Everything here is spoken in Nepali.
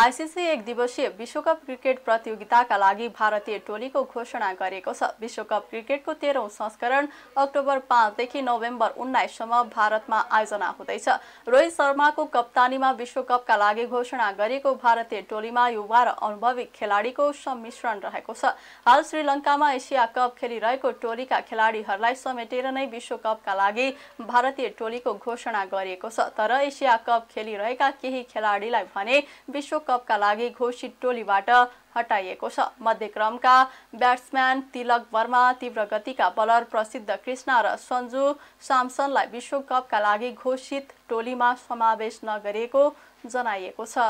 आइसिसी एक दिवसीय विश्वकप क्रिकेट प्रतियोगिताका लागि भारतीय टोलीको घोषणा गरेको छ विश्वकप क्रिकेटको तेह्रौँ संस्करण अक्टोबर पाँचदेखि नोभेम्बर उन्नाइससम्म भारतमा आयोजना हुँदैछ रोहित शर्माको कप्तानीमा विश्वकपका लागि घोषणा गरिएको भारतीय टोलीमा युवा र अनुभवी खेलाडीको सम्मिश्रण रहेको छ हाल श्रीलङ्कामा एसिया कप खेलिरहेको टोलीका खेलाडीहरूलाई समेटेर नै विश्वकपका लागि भारतीय टोलीको घोषणा गरिएको छ तर एसिया कप खेलिरहेका केही खेलाडीलाई भने विश्व कपका लागि घोषित टोलीबाट हटाइएको छ मध्यक्रमका ब्याट्सम्यान तिलक वर्मा तीव्र गतिका बलर प्रसिद्ध कृष्ण र सन्जु सामसनलाई विश्वकपका लागि घोषित टोलीमा समावेश नगरिएको जनाइएको छ